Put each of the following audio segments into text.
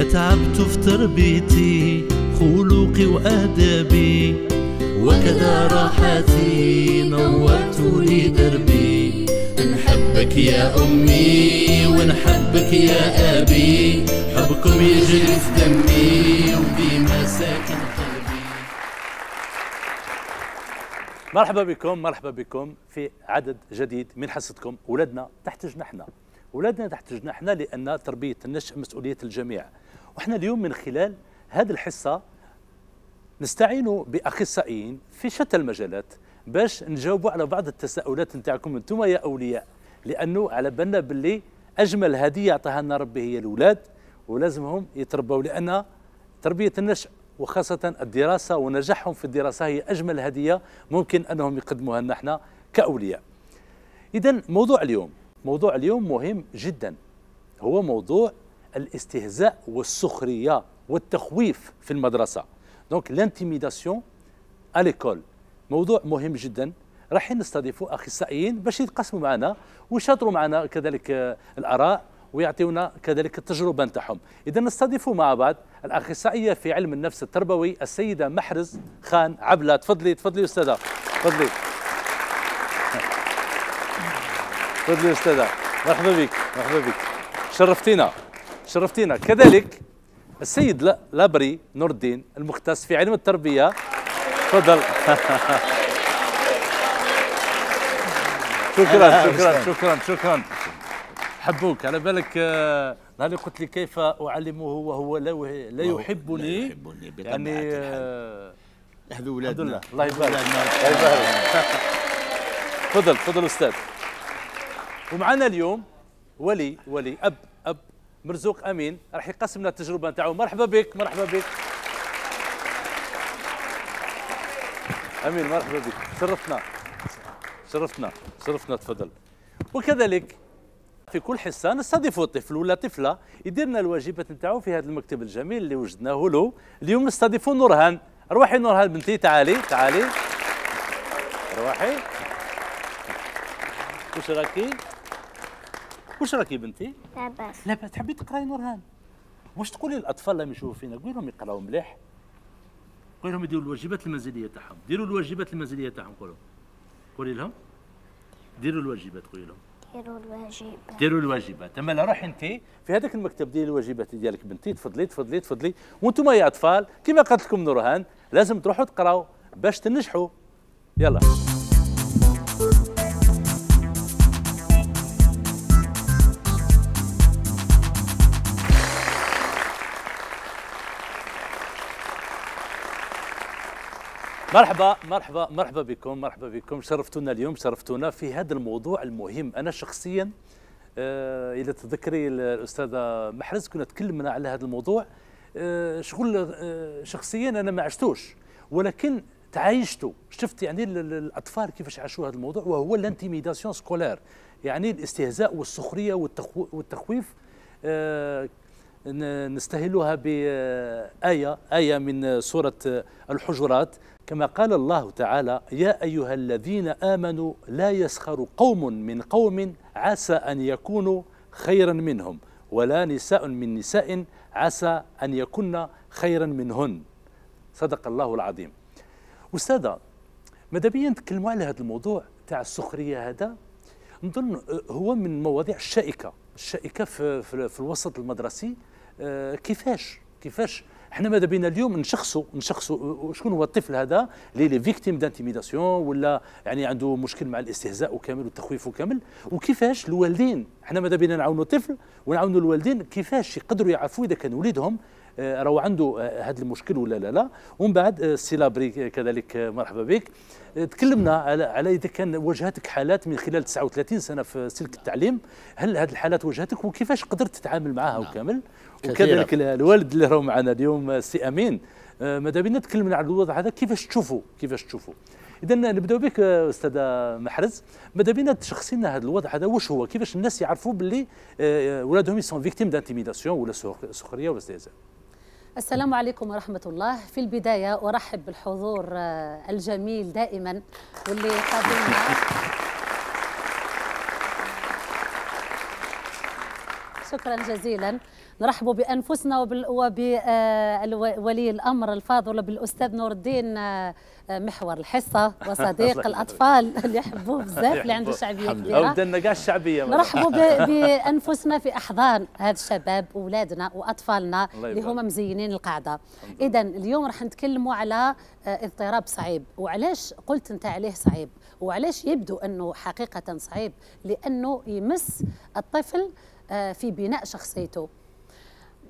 أتعبت في تربيتي خلوقي وأدبي وكذا راحتي نورت لي دربي نحبك يا أمي ونحبك يا أبي حبكم يجري في دمي وفي مساكن قلبي مرحبا بكم مرحبا بكم في عدد جديد من حصتكم ولادنا تحت جناحنا ولادنا تحت جناحنا لأن تربية النشء مسؤولية الجميع واحنا اليوم من خلال هذه الحصه نستعين باخصائيين في شتى المجالات باش نجاوبوا على بعض التساؤلات نتاعكم انتم يا اولياء لانه على بالنا باللي اجمل هديه عطاها لنا ربي هي الاولاد ولازمهم يتربوا لان تربيه النشء وخاصه الدراسه ونجاحهم في الدراسه هي اجمل هديه ممكن انهم يقدموها لنا احنا كاولياء. اذا موضوع اليوم موضوع اليوم مهم جدا هو موضوع الاستهزاء والسخرية والتخويف في المدرسة دونك لانتيميداسيون اليكول موضوع مهم جدا راح نستضيفوا اخصائيين باش يتقاسموا معنا ويشاطروا معنا كذلك الاراء ويعطيونا كذلك التجربه نتاعهم اذا نستضيف مع بعض الاخصائيه في علم النفس التربوي السيده محرز خان عبله تفضلي تفضلي استاذه تفضلي تفضلي استاذه مرحبا بك مرحبا بك شرفتينا شرفتينا كذلك السيد لابري نور الدين المختص في علم التربية تفضل شكرا شكرا شكرا شكرا حبوك على بالك آه، نهار قلت لي كيف اعلمه وهو لا يحبني يحبني يعني هذو آه، ولادنا الله يبارك الله يبارك تفضل تفضل استاذ ومعنا اليوم ولي ولي اب مرزوق امين راح يقسمنا التجربه نتاعو مرحبا بك مرحبا بك امين مرحبا بك شرفتنا شرفتنا شرفتنا تفضل وكذلك في كل حصه نستضيفوا طفل ولا طفله يدير لنا الواجبات نتاعو في هذا المكتب الجميل اللي وجدناه له اليوم نستضيفوا نورهان روحي نورهان بنتي تعالي تعالي روحي وش راكي واش راكي بنتي؟ لاباس لاباس تحبي تقراي نورهان واش تقولي للاطفال لما يشوفوا فينا قولي لهم يقراوا مليح قولي لهم يديروا الواجبات المنزليه تاعهم ديروا الواجبات المنزليه تاعهم قولوا قولي لهم ديروا الواجبات قولي لهم ديروا الواجبات ديروا الواجبات اما لا روحي انت في هذاك المكتب ديري الواجبات ديالك بنتي تفضلي تفضلي تفضلي وانتم يا اطفال كما قالت لكم نورهان لازم تروحوا تقراوا باش تنجحوا يلا مرحبا مرحبا مرحبا بكم مرحبا بكم شرفتونا اليوم شرفتونا في هذا الموضوع المهم انا شخصيا آه الى تذكري الاستاذه محرز كنا تكلمنا على هذا الموضوع آه شغل آه شخصيا انا ما عشتوش ولكن تعايشته شفت يعني الاطفال كيفاش عاشوا هذا الموضوع وهو الانتيميداسيون سكولار يعني الاستهزاء والسخريه والتخويف آه، نستهلها بآية آية من سورة الحجرات كما قال الله تعالى يا أيها الذين آمنوا لا يسخر قوم من قوم عسى أن يكونوا خيرا منهم ولا نساء من نساء عسى أن يكن خيرا منهن صدق الله العظيم أستاذة ماذا بيا نتكلموا على هذا الموضوع تاع السخرية هذا نظن آه، هو من المواضيع الشائكة الشائكة في, في, في الوسط المدرسي آه، كيفاش كيفاش احنا ماذا بينا اليوم نشخصوا نشخصوا آه، شكون هو الطفل هذا اللي لي فيكتيم دانتيميداسيون ولا يعني عنده مشكل مع الاستهزاء وكامل والتخويف وكامل وكيفاش الوالدين احنا ماذا بينا نعاونوا الطفل ونعاونوا الوالدين كيفاش يقدروا يعرفوا اذا كان وليدهم آه، راهو عنده هذا المشكل ولا لا لا ومن بعد السيلابري كذلك مرحبا بك تكلمنا على على اذا كان واجهتك حالات من خلال 39 سنه في سلك التعليم هل هذه الحالات واجهتك وكيفاش قدرت تتعامل معها نعم. وكامل وكذلك الوالد اللي راهو معنا اليوم آه، سي امين آه، ماذا بينا تكلمنا على الوضع هذا كيفاش تشوفوا كيفاش تشوفوا اذا نبداو بك آه، استاذه محرز ماذا بينا تشخصي لنا هذا الوضع هذا واش هو كيفاش الناس يعرفوا باللي ولادهم يسون فيكتيم دانتيميداسيون ولا سخريه ولا استهزاء السلام عليكم ورحمة الله في البداية أرحب بالحضور الجميل دائما واللي قابلنا شكرا جزيلا نرحب بانفسنا وبولي الامر الفاضل بالاستاذ نور الدين آه، محور الحصه وصديق الاطفال اللي يحبوه بزاف اللي عنده شعبيه كبيره بدنا كاع الشعبيه نرحبوا بانفسنا في احضان هذا الشباب اولادنا واطفالنا اللي هما مزينين القاعده اذا اليوم راح نتكلموا على آه، اضطراب صعيب وعلاش قلت انت عليه صعيب وعلاش يبدو انه حقيقه صعيب لانه يمس الطفل آه، في بناء شخصيته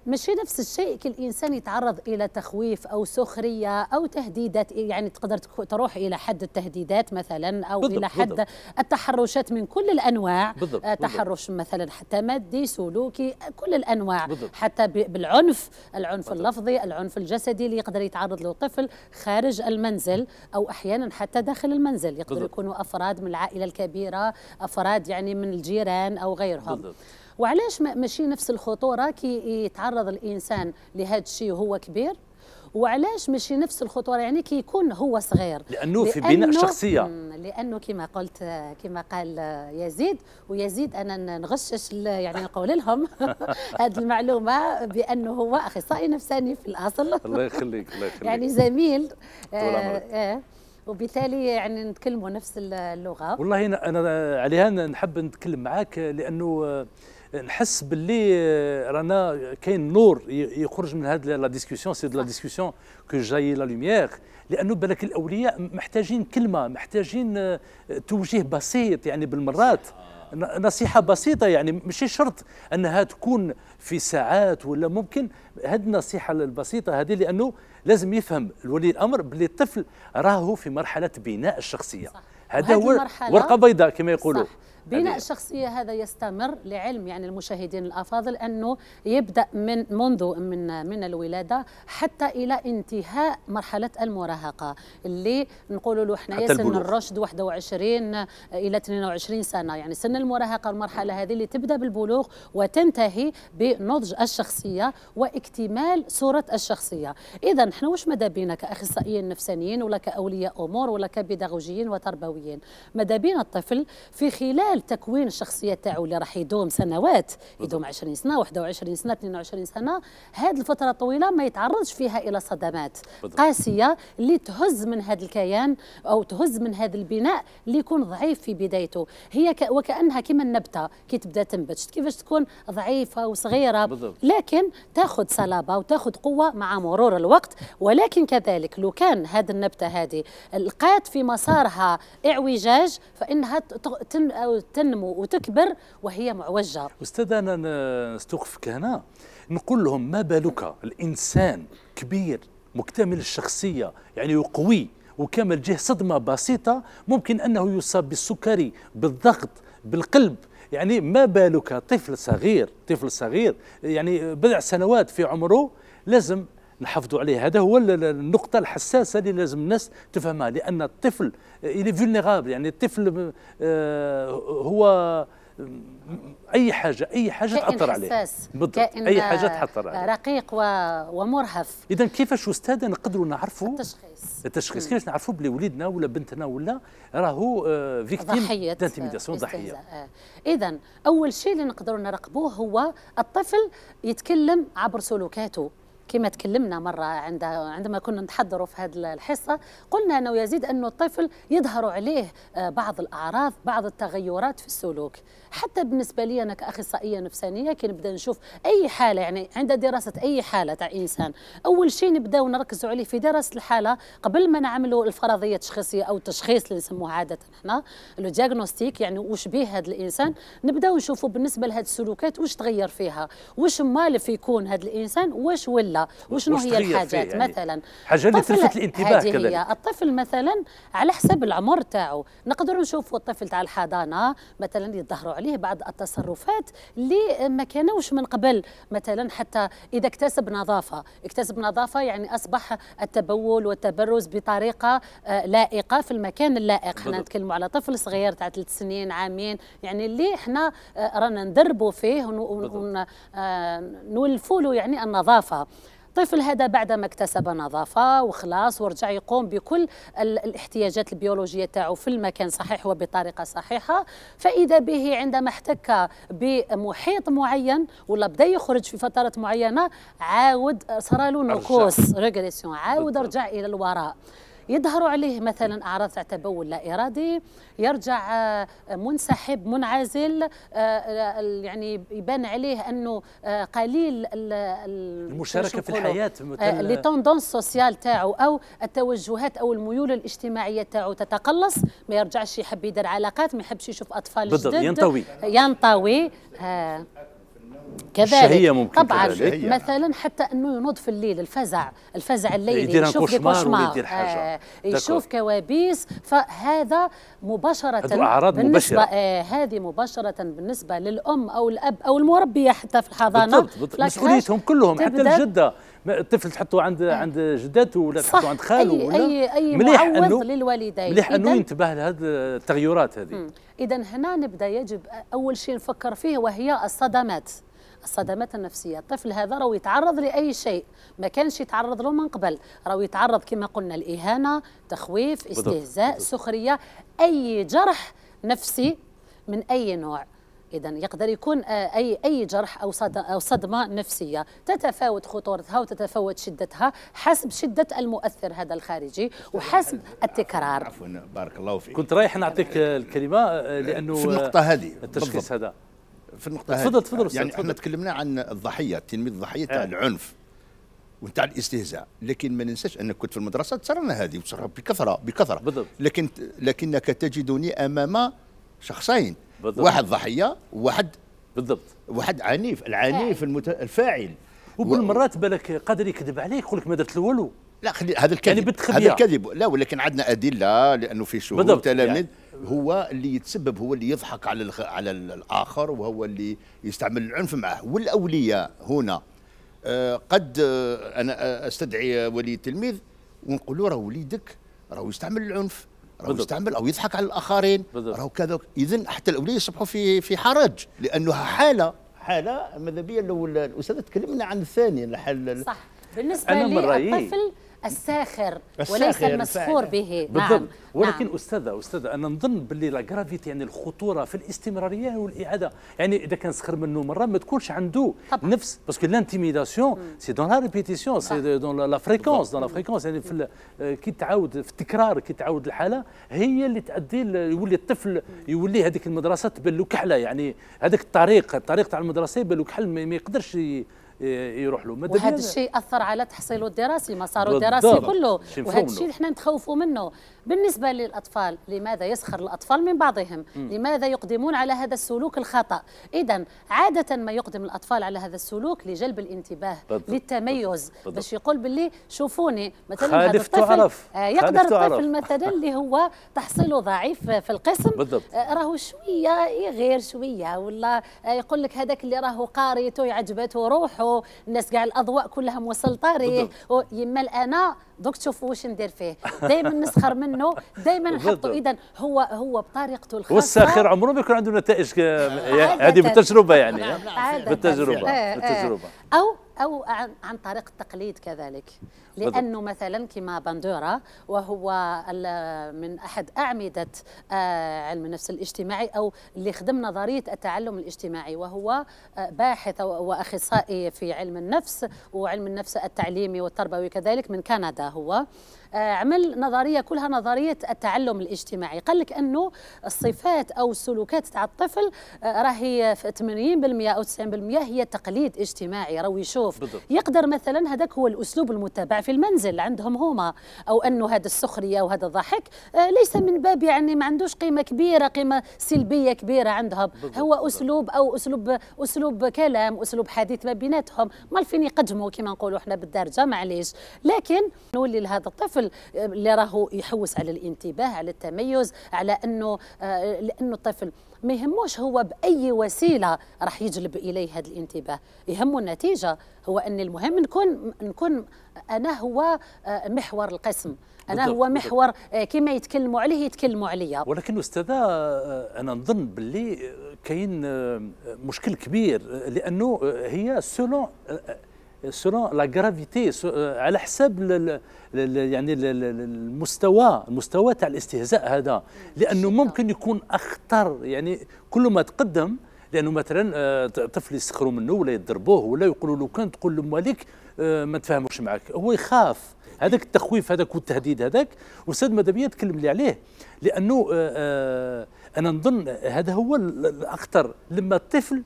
مش نفس الشيء كل انسان يتعرض الى تخويف او سخريه او تهديدات يعني تقدر تروح الى حد التهديدات مثلا او بالضبط الى حد التحرشات من كل الانواع بالضبط آه، تحرش مثلا حتى مادي سلوكي كل الانواع بالضبط حتى بالعنف العنف اللفظي العنف الجسدي اللي يقدر يتعرض له طفل خارج المنزل او احيانا حتى داخل المنزل يقدر يكونوا افراد من العائله الكبيره افراد يعني من الجيران او غيرهم بالضبط وعلاش ماشي نفس الخطوره كي يتعرض الانسان لهذا الشيء وهو كبير وعلاش ماشي نفس الخطوره يعني كي يكون هو صغير لانه في بناء شخصيه لانه كما قلت كما قال يزيد ويزيد انا نغشش يعني نقول لهم هذه المعلومه بانه هو اخصائي نفساني في الاصل الله يخليك الله يخليك يعني زميل آه،, آه وبالتالي يعني نتكلموا نفس اللغه والله انا عليها نحب نتكلم معاك لانه نحس باللي رانا كاين نور يخرج من هذه لا ديسكسيون سي دو لا ديسكسيون كو جاي لا لوميير لانه بالك الاولياء محتاجين كلمه محتاجين آه، توجيه بسيط يعني بالمرات نصيحة بسيطة يعني ماشي شرط أنها تكون في ساعات ولا ممكن هذه النصيحة البسيطة هذه لأنه لازم يفهم الولي الأمر باللي الطفل راهو في مرحلة بناء الشخصية صح. هذا هو ورقة بيضاء كما يقولوا صح. بناء الشخصيه هذا يستمر لعلم يعني المشاهدين الافاضل انه يبدا من منذ من من الولاده حتى الى انتهاء مرحله المراهقه اللي نقولوا له حنايا سن الرشد 21 الى 22 سنه يعني سن المراهقه المرحله هذه اللي تبدا بالبلوغ وتنتهي بنضج الشخصيه واكتمال صوره الشخصيه اذا احنا واش ماذا بينا كاخصائيين نفسانيين ولا كاولياء امور ولا كبيداغوجيين وتربويين ماذا بينا الطفل في خلال خلال تكوين الشخصيه تاعو اللي راح يدوم سنوات يدوم 20 سنه 21 سنه 22 سنه هذه الفتره الطويله ما يتعرضش فيها الى صدمات قاسيه اللي تهز من هذا الكيان او تهز من هذا البناء اللي يكون ضعيف في بدايته هي ك... وكانها كما النبته كي تبدا تنبت كيفاش تكون ضعيفه وصغيره بالضبط. لكن تاخذ صلابه وتاخذ قوه مع مرور الوقت ولكن كذلك لو كان هذه النبته هذه لقات في مسارها اعوجاج فانها تنمو وتكبر وهي معوجة أستاذ أنا نستوقفك هنا نقول لهم ما بالك الإنسان كبير مكتمل الشخصية يعني قوي وكامل جه صدمة بسيطة ممكن أنه يصاب بالسكري بالضغط بالقلب يعني ما بالك طفل صغير طفل صغير يعني بضع سنوات في عمره لازم نحافظوا عليه هذا هو النقطه الحساسه اللي لازم الناس تفهمها لان الطفل الي فولنيرابل يعني الطفل آه، هو اي حاجه اي حاجه تاثر عليه بالضبط اي حاجه تاثر عليه رقيق و... ومرهف اذا كيفاش استاذ نقدروا نعرفوا التشخيص التشخيص كيفاش نعرفوا بلي وليدنا ولا بنتنا ولا راهو فيكتيم آه، دانتيميداسيون ضحيه آه. اذا اول شيء اللي نقدروا نراقبوه هو الطفل يتكلم عبر سلوكاته كما تكلمنا مرة عند عندما كنا نتحضروا في هذه الحصة قلنا أنه يزيد أنه الطفل يظهر عليه آه، بعض الأعراض بعض التغيرات في السلوك حتى بالنسبة لي أنا كأخصائية نفسانية كي نبدأ نشوف أي حالة يعني عند دراسة أي حالة تاع إنسان أول شيء نبداو نركزوا عليه في دراسة الحالة قبل ما نعملوا الفرضية التشخيصية أو التشخيص اللي نسموه عادة احنا الدياغنوستيك يعني وش به هذا الإنسان نبداو نشوفوا بالنسبة لهذه السلوكات وش تغير فيها وش مالف يكون هذا الإنسان واش ولا الطفله وشنو هي الحاجات يعني مثلا حاجه اللي تلفت الانتباه هذه هي الطفل مثلا على حسب العمر تاعو نقدروا نشوفوا الطفل تاع الحضانه مثلا يظهروا عليه بعض التصرفات اللي ما كانوش من قبل مثلا حتى اذا اكتسب نظافه اكتسب نظافه يعني اصبح التبول والتبرز بطريقه آه، لائقه في المكان اللائق احنا نتكلموا على طفل صغير تاع ثلاث سنين عامين يعني اللي احنا آه، رانا ندربوا فيه ونولفوا آه، له يعني النظافه الطفل هذا بعد ما اكتسب نظافه وخلاص ورجع يقوم بكل الاحتياجات البيولوجيه تاعو في المكان صحيح وبطريقه صحيحه فاذا به عندما احتك بمحيط معين ولا بدا يخرج في فترة معينه عاود صار له نكوص عاود رجع الى الوراء يظهر عليه مثلا أعراض تاع تبول لا إرادي يرجع آه، منسحب منعزل آه، آه، يعني يبان عليه أنه قليل المشاركة في الحياة لي توندونس سوسيال تاعو أو التوجهات أو الميول الاجتماعية تاعو تتقلص ما يرجعش يحب يدير علاقات ما يحبش يشوف أطفال بالضبط ينطوي ينطوي آه كذلك ممكن طبعا كذلك. مثلا حتى انه ينوض في الليل الفزع الفزع الليلي يشوف كوشمار آه يشوف كوابيس فهذا مباشره اعراض مباشرة. آه هذه مباشره بالنسبه للام او الاب او المربيه حتى في الحضانه بالضبط مسؤوليتهم كلهم حتى الجده الطفل تحطه عند آه. عند جدته ولا تحطه عند خاله ولا اي, أي مليح معوض للوالدين مليح انه ينتبه لهذه التغيرات هذه اذا هنا نبدا يجب اول شيء نفكر فيه وهي الصدمات الصدمات النفسيه الطفل هذا راهو يتعرض لاي شيء ما كانش يتعرض له من قبل راهو يتعرض كما قلنا الاهانه تخويف استهزاء سخريه اي جرح نفسي من اي نوع اذا يقدر يكون آه، اي اي جرح او او صدمه نفسيه تتفاوت خطورتها وتتفاوت شدتها حسب شده المؤثر هذا الخارجي وحسب التكرار عفوا بارك الله فيك كنت رايح نعطيك الكلمه آه، لانه في النقطه آه، هذه التشخيص هذا في النقطه تفضل تفضل يعني احنا تكلمنا عن الضحيه التلميذ الضحيه تاع آه. العنف ونتاع الاستهزاء لكن ما ننساش انك كنت في المدرسه تصرنا هذه وتصرها آه. بكثره بكثره بالضبط. لكن لكنك تجدني امام شخصين بالضبط. واحد ضحيه وواحد بالضبط واحد عنيف العنيف المت... الفاعل وبالمرات مرات بالك قادر يكذب عليك يقول لك ما درت والو لا خلي هذا الكذب يعني هذا الكذب لا ولكن عندنا ادله لانه في شهود تلاميذ يعني. هو اللي يتسبب هو اللي يضحك على على الاخر وهو اللي يستعمل العنف معه والاولياء هنا آه، قد آه، انا آه، استدعي ولي التلميذ ونقول له راه وليدك راه يستعمل العنف راه يستعمل او يضحك على الاخرين راه كذا اذا حتى الاولياء يصبحوا في في حرج لانها حاله حاله ماذا بيا لو الاستاذه تكلمنا عن الثاني الحل صح بالنسبه للطفل الساخر وليس المسخور به بالضبط نعم. ولكن نعم. استاذه استاذه انا نظن باللي لا جرافيتي يعني الخطوره في الاستمراريه والاعاده يعني اذا كان سخر منه مره ما تكونش عنده طبعا. نفس باسكو لانتيميداسيون سي دون لا ريبيتيسيون سي دون لا فريكونس دون لا فريكونس يعني في كي تعاود في التكرار كي تعاود الحاله هي اللي تؤدي يولي الطفل يولي هذيك المدرسه تبان له كحله يعني هذاك الطريق الطريق تاع المدرسه يبان له كحل ما يقدرش يروح له وهذا الشيء اثر على تحصيله الدراسي مساره الدراسي كله وهذا الشيء احنا نتخوفوا منه بالنسبة للأطفال لماذا يسخر الأطفال من بعضهم م. لماذا يقدمون على هذا السلوك الخطأ إذا عادة ما يقدم الأطفال على هذا السلوك لجلب الانتباه بالضبط. للتميز بالضبط. باش يقول باللي شوفوني مثلا هذا الطفل تعرف. آه، يقدر الطفل مثلا اللي هو تحصيله ضعيف آه، في القسم بالضبط. آه، راهو شوية يغير شوية ولا يقول لك هذاك اللي راهو قاريته يعجبته روحه الناس كاع الأضواء كلها موصل يما الأنا دوك تشوفوا واش ندير فيه دائما نسخر منه دائما نحطه اذا هو هو بطريقته الخاصه والساخر عمره ما يكون عنده نتائج يعني هذه بالتجربه يعني نعم، نعم. بالتجربه بالتجربه او أو عن, عن طريق التقليد كذلك لأنه مثلا كما بندورا وهو من أحد أعمدة آه، علم النفس الاجتماعي أو اللي خدم نظرية التعلم الاجتماعي وهو آه، باحث وأخصائي في علم النفس وعلم النفس التعليمي والتربوي كذلك من كندا هو آه، عمل نظريه كلها نظريه التعلم الاجتماعي قال لك انه الصفات او السلوكات تاع الطفل آه، راهي 80% او 90% هي تقليد اجتماعي راهو يشوف بالضبط. يقدر مثلا هذاك هو الاسلوب المتبع في المنزل عندهم هما او انه هذا السخريه وهذا الضحك آه، ليس من باب يعني ما عندوش قيمه كبيره قيمه سلبيه كبيره عندهم بالضبط. هو اسلوب او اسلوب اسلوب كلام اسلوب حديث ما بيناتهم فين يقدموا كما نقولوا احنا بالدارجه معليش لكن نولي لهذا الطفل الطفل اللي راهو يحوس على الانتباه على التميز على انه آه، لانه الطفل ما يهموش هو باي وسيله راح يجلب اليه هذا الانتباه يهمه النتيجه هو ان المهم نكون نكون انا هو آه، محور القسم انا بالضبط. هو محور آه، كما يتكلموا عليه يتكلموا عليا ولكن استاذه انا نظن باللي كاين مشكل كبير لانه هي سولون سلون لا جرافيتي على حساب ل ل يعني ل المستوى المستوى تاع الاستهزاء هذا لانه ممكن يكون اخطر يعني كل ما تقدم لانه مثلا آه، طفل يسخروا منه ولا يضربوه ولا يقولوا له كان تقول لمواليك آه، ما تفهموش معك هو يخاف هذاك التخويف هذاك والتهديد هذاك والاستاذ مادبيه تكلم لي عليه لانه آه، انا نظن هذا هو الاخطر لما الطفل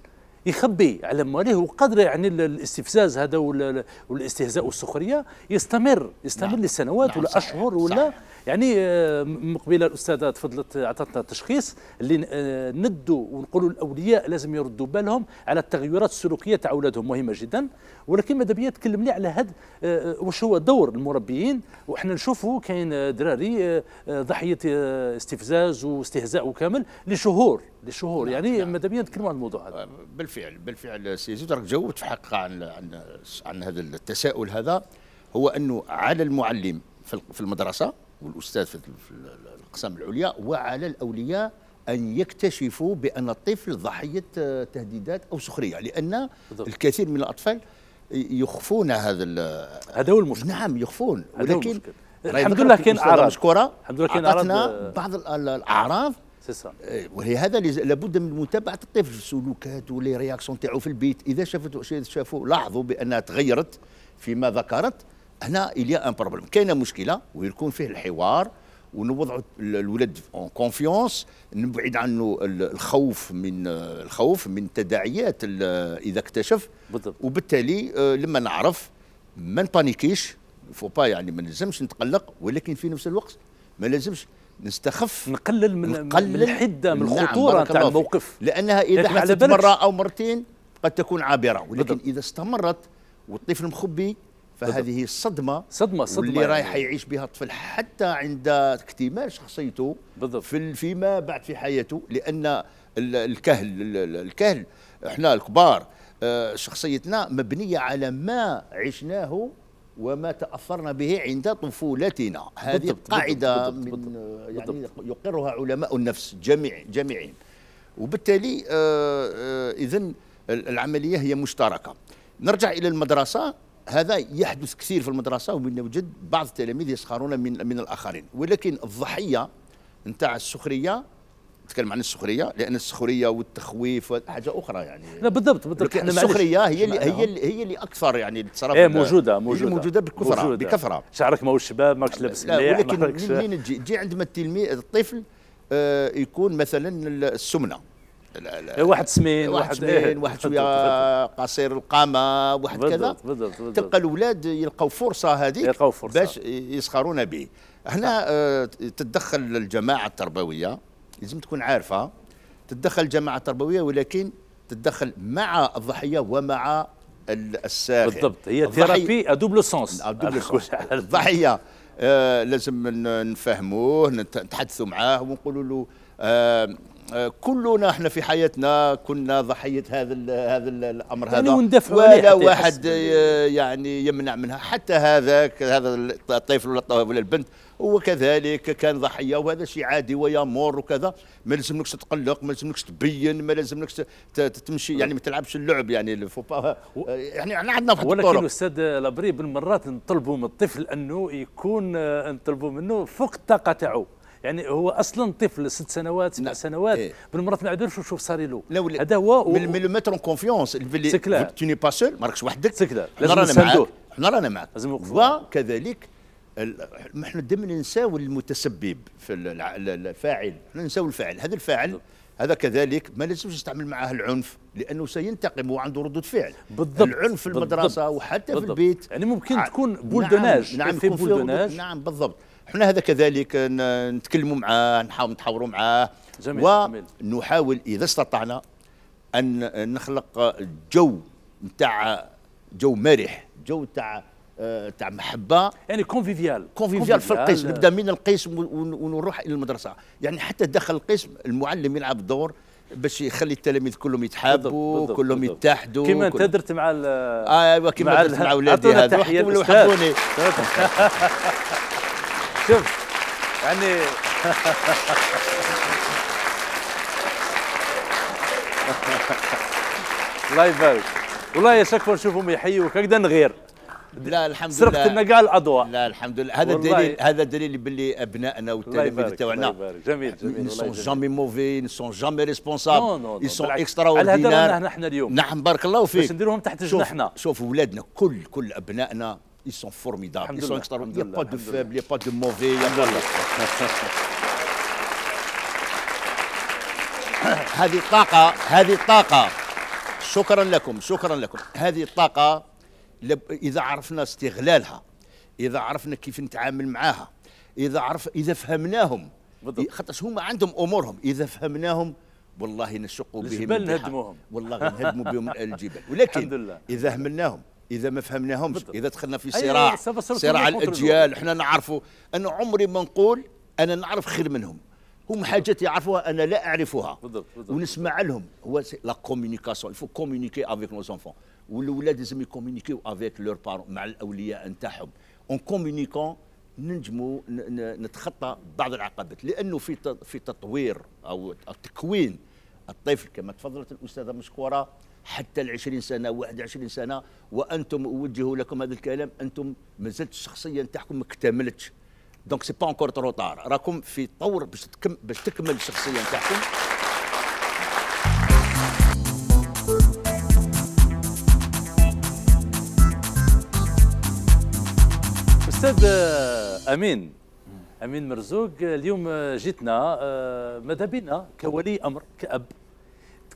يخبي على مواليه وقدر يعني الاستفزاز هذا والاستهزاء والسخريه يستمر يستمر نعم. لسنوات نعم. ولا اشهر ولا صحيح. يعني آه، مقبله الاستاذه تفضلت اعطتنا تشخيص اللي آه، ندوا ونقولوا الاولياء لازم يردوا بالهم على التغيرات السلوكيه تاع اولادهم مهمه جدا ولكن ماذا بيا تكلم لي على هذا آه، واش هو دور المربيين وحنا نشوفوا كاين آه، دراري آه، ضحيه استفزاز واستهزاء وكامل لشهور لشهور نعم، يعني نعم. ماذا بيا نتكلموا عن الموضوع هذا بالفعل بالفعل سي زيد راك جاوبت في حق عن عن عن هذا التساؤل هذا هو انه على المعلم في المدرسه والاستاذ في الاقسام العليا وعلى الاولياء ان يكتشفوا بان الطفل ضحيه تهديدات او سخريه لان الكثير من الاطفال يخفون هذا هذا هو المشكل نعم يخفون ولكن الحمد لله كاين اعراض مشكوره الحمد لله كاين اعراض بعض الاعراض إيه، ولهذا لابد من متابعه الطفل سلوكات ولي رياكسيون تاعو في البيت اذا شافوا شافوا لاحظوا بانها تغيرت فيما ذكرت هنا إليا ان بروبليم كاينه مشكله ويكون فيه الحوار ونوضعوا الولد اون كونفيونس نبعد عنه الخوف من الخوف من تداعيات اذا اكتشف بالضبط. وبالتالي آه، لما نعرف ما نبانيكيش فو با يعني ما لازمش نتقلق ولكن في نفس الوقت ما لازمش نستخف نقلل من, نقلل من الحده من نعم، الخطوره نعم تاع الموقف لانها اذا حدثت مره او مرتين قد تكون عابره ولكن بالضبط. اذا استمرت والطفل مخبي فهذه الصدمة صدمة صدمة اللي يعني رايح يعيش بها الطفل حتى عند اكتمال شخصيته بالضبط في فيما بعد في حياته لأن الكهل الكهل احنا الكبار آه، شخصيتنا مبنية على ما عشناه وما تاثرنا به عند طفولتنا هذه قاعده من بالضبط يعني يقرها علماء النفس جميع جميعين وبالتالي آه، آه، اذا العمليه هي مشتركه نرجع الى المدرسه هذا يحدث كثير في المدرسه وجد بعض التلاميذ يسخرون من من الاخرين ولكن الضحيه نتاع السخريه نتكلم عن السخريه لان السخريه والتخويف حاجه اخرى يعني لا بالضبط بالضبط السخريه هي اللي هي اللي هي اللي اكثر يعني تصرف ايه موجوده موجوده موجوده بكثره موجودة. بكثره شعرك ما هو شباب ماكش لابس لا ولكن منين تجي تجي عندما التلميذ الطفل آه يكون مثلا السمنه لا لا إيه، واحد سمين واحد سمين واحد شويه قصير القامه واحد كذا بالضبط بالضبط تلقى الاولاد يلقاو فرصه هذيك باش يسخرون به هنا آه، تتدخل الجماعه التربويه لازم تكون عارفه تتدخل الجماعه التربويه ولكن تتدخل مع الضحيه ومع الساخر بالضبط هي ثيرابي ا سونس سونس الضحيه آه لازم نفهموه نتحدثوا معاه ونقولوا له آه كلنا احنا في حياتنا كنا ضحيه هذا الـ هذا الـ الامر يعني هذا ولا واحد يعني يمنع منها حتى هذاك هذا الطفل ولا ولا البنت هو كذلك كان ضحيه وهذا شيء عادي ويمر وكذا ما لازمكش تقلق ما لازمكش تبين ما لازمكش تمشي يعني ما تلعبش اللعب يعني يعني احنا عندنا في ولكن استاذ لابري بالمرات نطلبوا من الطفل انه يكون آه، نطلبوا منه فوق الطاقه تاعو يعني هو اصلا طفل ست سنوات سبع نعم. سنوات إيه. بالمرات ما عادش شوف صار له هذا هو و... مي لو ميتر اون كونفيونس سي كلير تو ني با سول ماراكش وحدك سي كلير لازم نساندوه حنا رانا معاك لازم وكذلك احنا دائما ننساو المتسبب في الفاعل احنا ننساو الفاعل هذا الفاعل هذا كذلك ما لازمش نستعمل معاه العنف لانه سينتقم وعنده ردود فعل بالضبط العنف في المدرسه بالضبط وحتى بالضبط في البيت يعني ممكن تكون نعم، بولدوناج نعم, نعم في بولدوناج نعم بالضبط حنا هذا كذلك نتكلموا معاه نحاول نتحاوروا معاه جميل. ونحاول اذا استطعنا ان نخلق جو نتاع جو مرح جو تاع آه، تاع محبه يعني كونفيفيال كونفيفيال في القسم نبدا من القسم ونروح الى المدرسه يعني حتى داخل القسم المعلم يلعب دور باش يخلي التلاميذ كلهم يتحابوا كلهم يتحدوا كما انت درت مع ايوا آه، كما درت مع ولادي هذا تحيه شوف يعني الله يبارك والله يا شكرا نشوفهم يحيوك هكذا نغير لا الحمد لله سرقت لنا كاع الاضواء لا الحمد لله هذا الدليل هذا الدليل باللي ابنائنا والتلاميذ تاعنا جميل جميل سون جامي موفي سون جامي ريسبونسابل سون اكسترا اوردينار على هذا نحن اليوم نعم بارك الله فيك باش نديروهم تحت جناحنا شوف ولادنا كل كل ابنائنا ils sont formidables, ils sont extraordinaires. Il n'y a pas de faible, il n'y a pas de mauvais, هذه الطاقة هذه الطاقة شكرا لكم شكرا لكم هذه الطاقة إذا عرفنا استغلالها إذا عرفنا كيف نتعامل معها إذا عرف إذا فهمناهم بالضبط خاطرش هما عندهم أمورهم إذا فهمناهم والله نشق بهم الجبال نهدموهم والله نهدموا بهم الجبال ولكن الحمد لله. إذا هملناهم اذا ما فهمناهمش بالضبط. اذا دخلنا في صراع صراع الاجيال احنا نعرفوا انا عمري ما نقول انا نعرف خير منهم هم حاجات يعرفوها انا لا اعرفها بالضبط. بالضبط. ونسمع لهم هو لا كومونيكاسيون الفو كومونيكي افيك نو زونفون والاولاد لازم يكومونيكيو افيك لور بارون مع الاولياء نتاعهم اون كومونيكون ننجموا نتخطى بعض العقبات لانه في في تطوير او تكوين الطفل كما تفضلت الاستاذه مشكوره حتى ال 20 سنة 21 سنة وأنتم أوجه لكم هذا الكلام أنتم مازلت الشخصية نتاعكم ما اكتملتش دونك سي با اونكور ترو طار راكم في طور باش باش تكمل الشخصية نتاعكم أستاذ أمين أمين مرزوق اليوم جيتنا آه، ماذا بنا كولي أمر كأب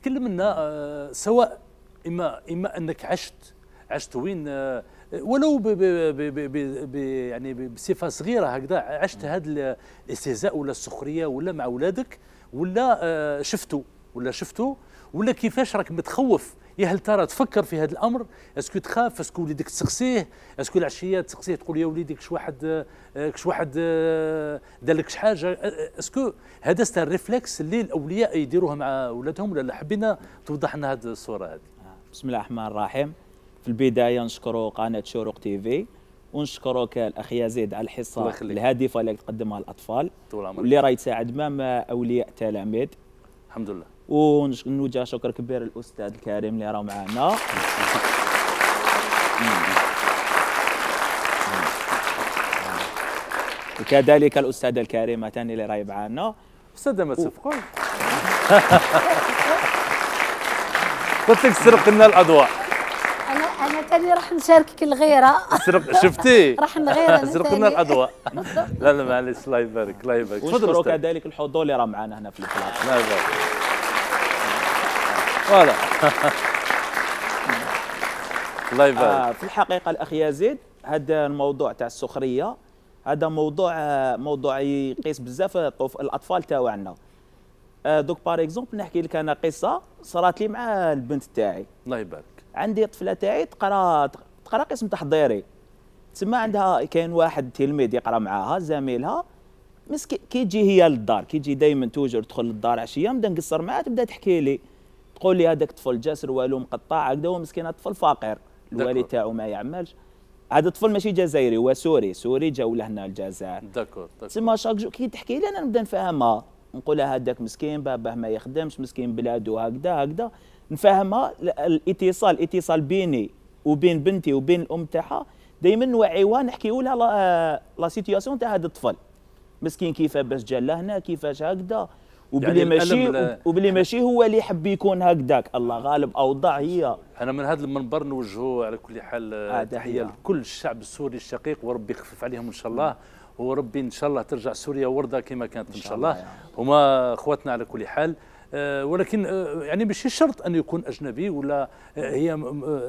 تكلم لنا آه، سواء اما اما انك عشت عشت وين آه، ولو ب ب ب ب ب يعني بصفه صغيره هكذا عشت هذا الاستهزاء ولا السخريه ولا مع اولادك ولا آه، شفتوا ولا شفتوا ولا كيفاش راك متخوف يا هل ترى تفكر في هذا الامر اسكو تخاف اسكو وليدك تسقسيه اسكو العشيه تسقسيه تقول يا وليدي كش واحد كش آه، واحد آه، لك حاجه آه، اسكو هذا ستا الريفلكس اللي الاولياء يديروه مع ولادهم ولا حبينا توضح لنا هذه الصوره هذه بسم الله الرحمن الرحيم في البدايه نشكروا قناه شروق تي في ونشكرك الاخ يزيد على الحصه الهادفه اللي تقدمها للاطفال واللي راهي تساعد ما اولياء التلاميذ الحمد لله ونوجه شكر كبير للاستاذ الكريم اللي راه معنا وكذلك الاستاذه الكريمه ثاني اللي راهي معنا استاذه ما تصفقوش قلت لك سرق لنا الاضواء انا انا ثاني راح نشاركك الغيره سرق شفتي راح نغير سرق لنا الاضواء لا لا معليش الله يبارك الله يبارك تفضل كذلك الحضور اللي راه معنا هنا في البلاصه الله يبارك فوالا الله يبارك آه، في الحقيقه الاخ يزيد هذا الموضوع تاع السخريه هذا موضوع آه، موضوع يقيس بزاف الاطفال تاعنا آه، دوك باغ اكزومبل نحكي لك انا قصه صرات لي مع البنت تاعي الله يبارك عندي طفله تاعي تقرا تقرا قسم تحضيري تسمى عندها كاين واحد تلميذ يقرا معاها زميلها مسكين كي تجي هي للدار كي تجي دائما توجر تدخل للدار عشيه نبدا نقصر معاها تبدا تحكي لي تقول لي هذاك الطفل جاسر والو مقطع هكذا هو مسكين الطفل فقير الوالد تاعو ما يعملش هذا الطفل ماشي جزائري هو سوري سوري جاو لهنا الجزائر داكور تسمى شاك جو كي تحكي لي انا نبدا نفهمها نقولها هذاك مسكين باباه ما يخدمش مسكين بلادو هكذا هكذا نفهمها الاتصال اتصال بيني وبين بنتي وبين الام تاعها دائما نوعيوها نحكيو لها لا سيتياسيون آه، تاع هذا الطفل مسكين كيفاه باش جا لهنا كيفاش هكذا وبلي يعني ماشي وبلي ماشي هو اللي يحب يكون هكذاك الله غالب اوضاع هي انا من هذا المنبر نوجهه على كل حال آه تحيه لكل الشعب السوري الشقيق وربي يخفف عليهم ان شاء الله وربي ان شاء الله ترجع سوريا ورده كما كانت ان شاء الله هما اخواتنا على كل حال آه، ولكن آه، يعني ماشي شرط ان يكون اجنبي ولا آه، هي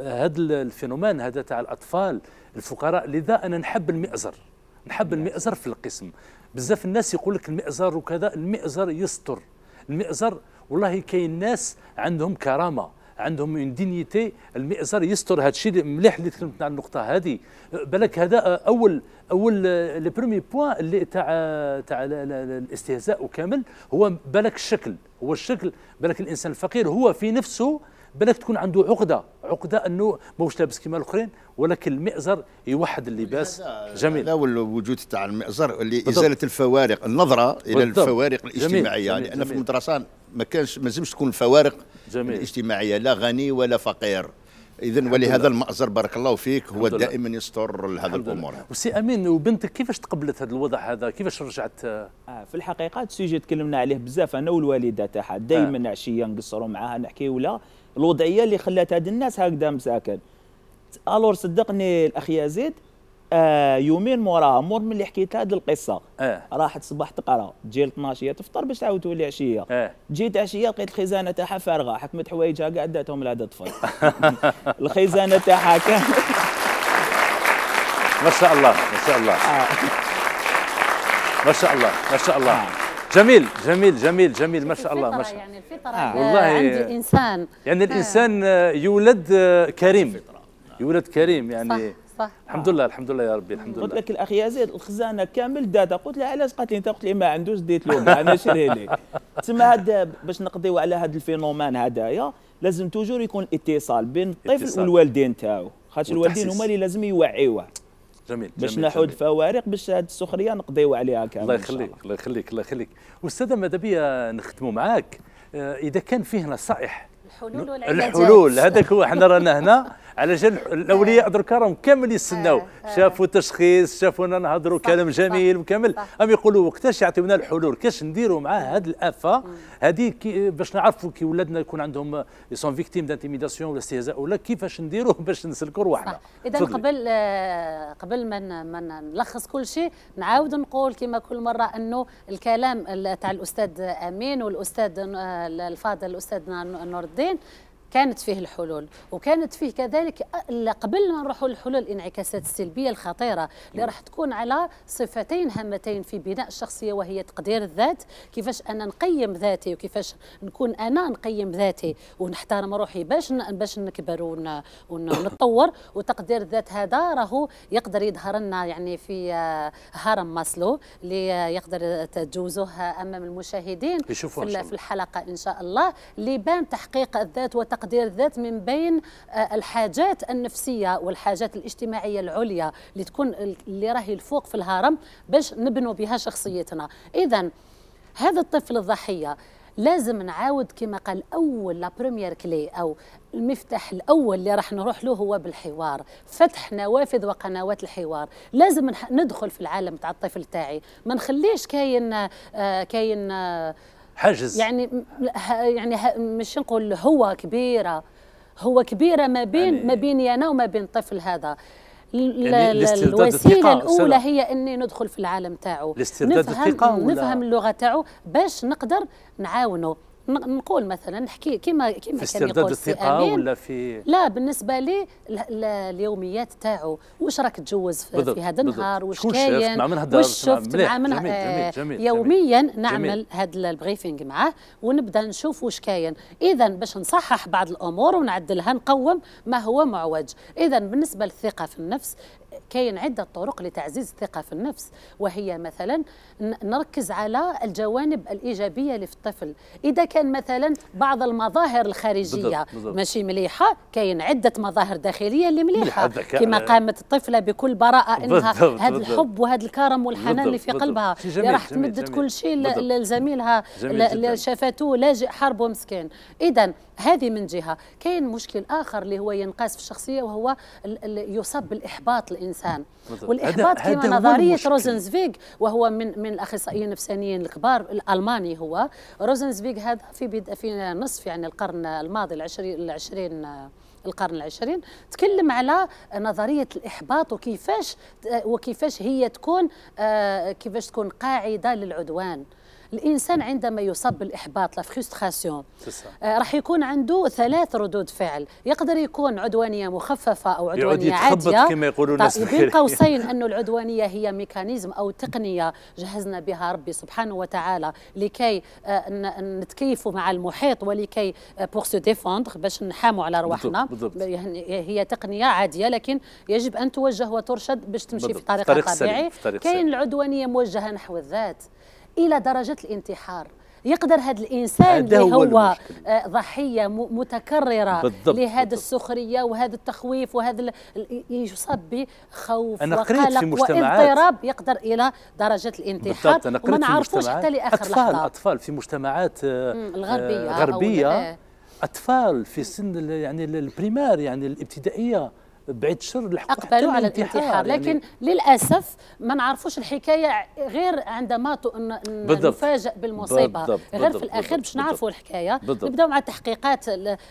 هذا الفينومان هذا تاع الاطفال الفقراء لذا انا نحب المئزر نحب المئزر في القسم بزاف الناس يقول لك المئزر وكذا المئزر يستر المئزر والله كاين ناس عندهم كرامه عندهم اون دينيتي المئزر يستر هذا الشيء مليح اللي تكلمت عن النقطه هذه بالك هذا اول اول لي برومي بوان اللي تاع تاع الاستهزاء وكامل هو بالك الشكل هو الشكل بالك الانسان الفقير هو في نفسه بالك تكون عنده عقده عقده انه ماهوش لابس كيما الاخرين ولكن المئزر يوحد اللباس جميل هذا هو الوجود تاع المئزر اللي بالضبط. ازاله الفوارق النظره الى بالضبط. الفوارق الاجتماعيه جميل. لان يعني جميل. في المدرسه ما كانش ما لازمش تكون الفوارق جميل. الاجتماعيه لا غني ولا فقير اذا ولهذا المأزر بارك الله فيك هو دائما يستر هذا الامور وسي امين وبنتك كيفاش تقبلت هذا الوضع هذا كيفاش رجعت آه في الحقيقه السوجي تكلمنا عليه بزاف انا والوالده تاعها دائما آه. عشيه نقصروا معاها نحكيوا لها الوضعيه اللي خلات هاد الناس هكذا مساكن الور صدقني الاخ يزيد آه يومين موراها مور من اللي حكيت هذه القصه آه. راحت صباح تقرا تجي 12 تفطر باش تعاود تولي عشيه آه. جيت عشيه لقيت الخزانه تاعها فارغه حكمت حوايجها قاع داتهم لهذا الطفل الخزانه تاعها كان ما شاء الله ما شاء الله آه. ما شاء الله ما شاء الله آه. جميل جميل جميل جميل ما شاء الله ما شاء الله يعني الفطره آه. والله عندي انسان يعني آه. الانسان آه، يولد آه، كريم يولد كريم يعني صح. صح الحمد لله الحمد لله يا ربي الحمد لله قلت لك الاخ يزيد الخزانه كامل داتا قلت لها علاش قالت لي انت قلت لي ما عندوش ديت له انا شري لي تسمى هذا باش نقضيو على هذا الفينومان هدايا لازم توجور يكون الاتصال بين الطفل والوالدين تاعو خاطر الوالدين هما اللي لازم يوعيوه جميل باش نحود فوارق باش هاد السخريه نقضيو عليها كامل الله يخليك الله يخليك الله يخليك استاذه ماذا بيا نختموا معاك آه، اذا كان فيه نصائح الحلول والعلاجات الحلول هذاك هو احنا رانا هنا على جال الاولياء دركا راهم كامل يستناو آه، آه. شافوا تشخيص شافونا نهضروا كلام جميل وكامل ام يقولوا وقتاش يعطيونا الحلول كاش نديروا مع هذه الافه هذه باش نعرفوا كي ولادنا يكون عندهم سون فيكتيم دانتيميداسيون ولا استهزاء ولا كيفاش نديروا باش نسلكوا روحنا اذا قبل آه، قبل ما نلخص كل شيء نعاود نقول كما كل مره انه الكلام تاع الاستاذ امين والاستاذ الفاضل الاستاذ نور الدين then كانت فيه الحلول وكانت فيه كذلك قبل ما نروحوا للحلول الانعكاسات السلبيه الخطيره اللي راح تكون على صفتين هامتين في بناء الشخصيه وهي تقدير الذات كيفاش انا نقيم ذاتي وكيفاش نكون انا نقيم ذاتي ونحترم روحي باش باش نكبر ونتطور وتقدير الذات هذا راهو يقدر يظهر لنا يعني في آه، هرم ماسلو اللي يقدر تجوزه امام المشاهدين في الحلقه ان شاء الله اللي بان تحقيق الذات وتقدير تقدير الذات من بين آه، الحاجات النفسيه والحاجات الاجتماعيه العليا اللي تكون اللي راهي الفوق في الهرم باش نبنوا بها شخصيتنا اذا هذا الطفل الضحيه لازم نعاود كما قال اول لا بريمير كلي او المفتاح الاول اللي راح نروح له هو بالحوار فتح نوافذ وقنوات الحوار لازم ندخل في العالم تاع الطفل تاعي ما نخليش كاين آه كاين آه حاجز يعني يعني مش نقول هو كبيره هو كبيره ما بين يعني ما بين انا وما بين الطفل هذا يعني الوسيله الاولى هي اني ندخل في العالم تاعو نفهم نفهم اللغه تاعو باش نقدر نعاونه نقول مثلا نحكي كما كما في استرداد الثقه ولا في لا بالنسبه لي اليوميات تاعو واش راك تجوز في, في هذا النهار واش كاين واش شفت مع من جميل جميل جميل يوميا جميل نعمل هذا البريفينغ معاه ونبدا نشوف واش كاين اذا باش نصحح بعض الامور ونعدلها نقوم ما هو معوج اذا بالنسبه للثقه في النفس كاين عدة طرق لتعزيز الثقة في النفس وهي مثلا نركز على الجوانب الإيجابية اللي في الطفل إذا كان مثلا بعض المظاهر الخارجية بالضبط. ماشي مليحة كاين عدة مظاهر داخلية اللي مليحة كما قامت الطفلة بكل براءة إنها هذا الحب وهذا الكرم والحنان اللي في قلبها اللي راح تمدد كل شيء لزميلها اللي شافته لاجئ حرب ومسكين إذا هذه من جهة كاين مشكل آخر اللي هو ينقاس في الشخصية وهو يصاب بالإحباط الإنسان الانسان والاحباط كما نظريه روزنزفيغ وهو من من الاخصائيين النفسانيين الكبار الالماني هو روزنزفيغ هذا في بد... في نصف يعني القرن الماضي العشرين العشرين القرن العشرين تكلم على نظريه الاحباط وكيفاش وكيفاش هي تكون آه، كيفاش تكون قاعده للعدوان الانسان عندما يصاب بالاحباط لا آه، فرستراسيون راح يكون عنده ثلاث ردود فعل يقدر يكون عدوانيه مخففه او عدوانيه عاديه كما يقولون طيب، الناس بين قوسين انه العدوانيه هي ميكانيزم او تقنيه جهزنا بها ربي سبحانه وتعالى لكي آه، نتكيفوا مع المحيط ولكي بور سو ديفوندر باش نحاموا على رواحنا يعني هي تقنيه عاديه لكن يجب ان توجه وترشد باش تمشي في طريق طريق طبيعي كاين العدوانيه موجهه نحو الذات الى درجه الانتحار يقدر هذا الانسان اللي هو, هو آه، ضحيه متكرره بالضبط لهذا بالضبط السخريه وهذا التخويف وهذا يصاب بخوف أنا وقلق واضطراب يقدر الى درجه الانتحار أنا وما نعرفوش حتى لاخر أطفال لحظه اطفال في مجتمعات آه، الغربيه آه، غربيه اطفال في سن يعني البريمار يعني الابتدائيه بعيد الشر لحقوا اقبلوا على الانتحار يعني لكن للاسف ما نعرفوش الحكايه غير عندما نفاجئ بالمصيبه غير في الاخير باش نعرفوا الحكايه نبداو مع التحقيقات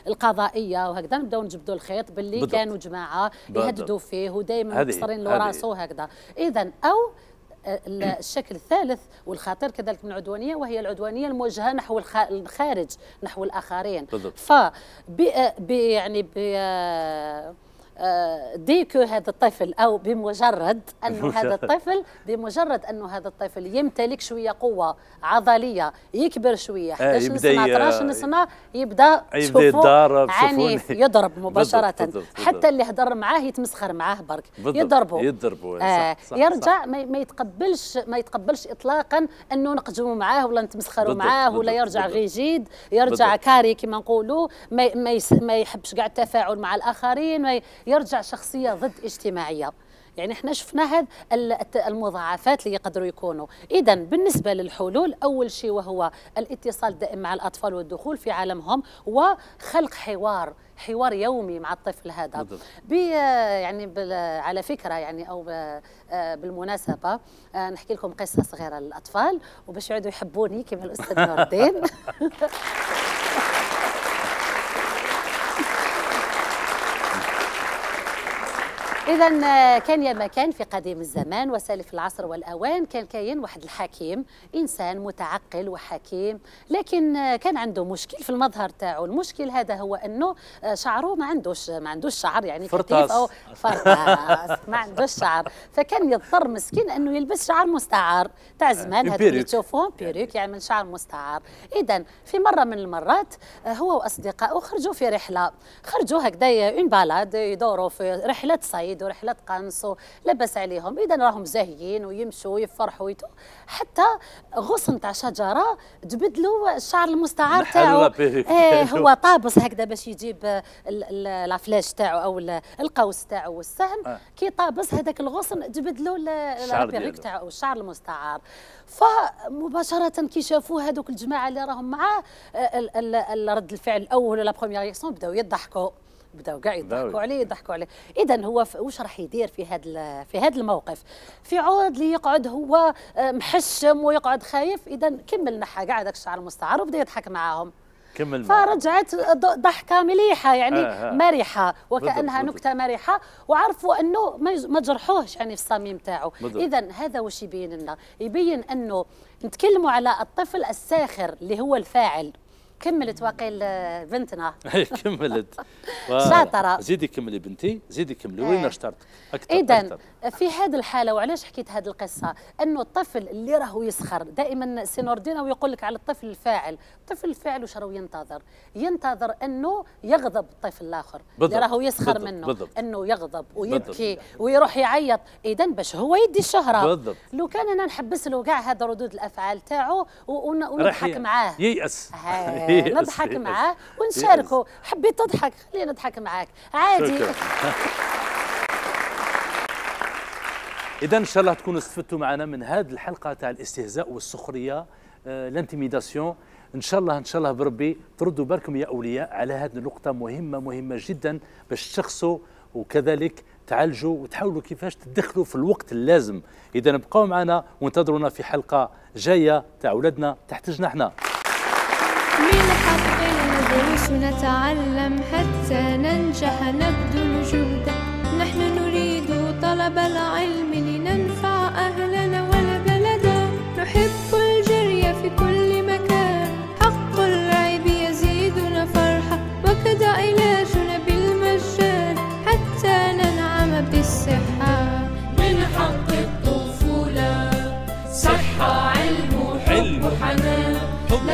القضائيه وهكذا نبداو نجبدوا الخيط باللي كانوا جماعه يهددوا فيه ودائما مكسرين له راسه وهكذا اذا او آه، الشكل الثالث والخطير كذلك من العدوانيه وهي العدوانيه الموجهه نحو الخارج نحو الاخرين ف آه، يعني ب آه، آه، ديكو هذا الطفل او بمجرد انه هذا الطفل بمجرد انه هذا الطفل يمتلك شويه قوه عضليه يكبر شويه 11 سنه 12 سنه يبدا يبدا عنيف يضرب مباشره بالضبط بالضبط حتى اللي هضر معاه يتمسخر معاه برك يضربه يضربه آه يرجع صح ما يتقبلش ما يتقبلش اطلاقا انه نقجموا معاه ولا نتمسخروا معاه ولا يرجع غيجيد يرجع كاري كما نقولوا ما ما يحبش كاع التفاعل مع الاخرين ما يرجع شخصيه ضد اجتماعيه يعني احنا شفنا هذه المضاعفات اللي يقدروا يكونوا اذا بالنسبه للحلول اول شيء وهو الاتصال الدائم مع الاطفال والدخول في عالمهم وخلق حوار حوار يومي مع الطفل هذا يعني على فكره يعني او آه، بالمناسبه آه، نحكي لكم قصه صغيره للاطفال وباش يعودوا يحبوني كما الاستاذ نور الدين إذا كان يا ما كان في قديم الزمان وسالف العصر والأوان كان كاين واحد الحكيم إنسان متعقل وحكيم لكن كان عنده مشكل في المظهر تاعو المشكل هذا هو أنه شعره ما عندوش ما عندوش شعر يعني فرطاس أو فرطاس ما عندوش شعر فكان يضطر مسكين أنه يلبس شعر مستعار تاع زمان هذا اللي بيريك يعمل شعر مستعار إذا في مرة من المرات هو وأصدقائه خرجوا في رحلة خرجوا هكذا اون بالاد يدوروا في رحلة صيد يرقدوا رحله قنص لاباس عليهم اذا راهم زاهيين ويمشوا ويفرحوا ويتو حتى غصن تاع شجره تبدلوا الشعر المستعار تاعو ايه هو طابس هكذا باش يجيب لافلاش تاعو او القوس تاعو والسهم آه. كي طابس هذاك الغصن تبدلوا الابيريك تاعو الشعر المستعار فمباشره كي شافوا هذوك الجماعه اللي راهم معاه رد الفعل الاول ولا بروميير رياكسيون بداوا يضحكوا بداو كاع يضحكوا عليه يضحكوا عليه اذا هو واش راح يدير في هذا في هذا الموقف في عود اللي يقعد هو آه، محشم ويقعد خايف اذا كمل نحى كاع داك الشعر المستعار وبدا يضحك معاهم كمل فرجعت ضحكه مليحه يعني آه آه. مرحه وكانها بالضبط. نكته مرحه وعرفوا انه ما جرحوهش يعني في الصميم تاعو اذا هذا واش يبين لنا يبين انه نتكلموا على الطفل الساخر اللي هو الفاعل كملت واقيل بنتنا اي كملت شاطره زيدي كملي بنتي زيدي كملي وين إيه. شطرتك اكثر اذا في هذه الحاله وعلاش حكيت هذه القصه انه الطفل اللي راهو يسخر دائما سينوردينا ويقول لك على الطفل الفاعل الطفل الفاعل واش راهو ينتظر ينتظر انه يغضب الطفل الاخر اللي راهو يسخر بالضبط. منه بالضبط. انه يغضب ويبكي بالضبط. ويروح يعيط اذا باش هو يدي الشهره بالضبط. لو كان انا نحبس له كاع هذا ردود الافعال تاعو ونضحك معاه ييأس نضحك معاه ونشاركه حبيت تضحك خلينا نضحك معاك عادي اذا ان شاء الله تكونوا استفدتوا معنا من هذه الحلقه تاع الاستهزاء والسخريه آه، لانتيميداسيون ان شاء الله ان شاء الله بربي تردوا بالكم يا اولياء على هذه النقطه مهمه مهمه جدا باش تشخصوا وكذلك تعالجوا وتحاولوا كيفاش تدخلوا في الوقت اللازم اذا بقوا معنا وانتظرونا في حلقه جايه تاع اولادنا تحت جناحنا من حق ندرس نتعلم حتى ننجح نبذل جهدا نحن نريد طلب العلم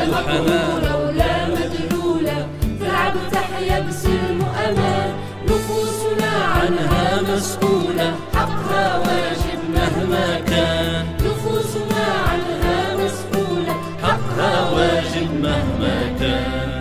مقهولة ولا مدلولة تلعب تحيا بسلم وأمان نفوسنا عنها مسؤولة حقها واجب مهما كان نفوسنا عنها مسؤولة حقها واجب مهما كان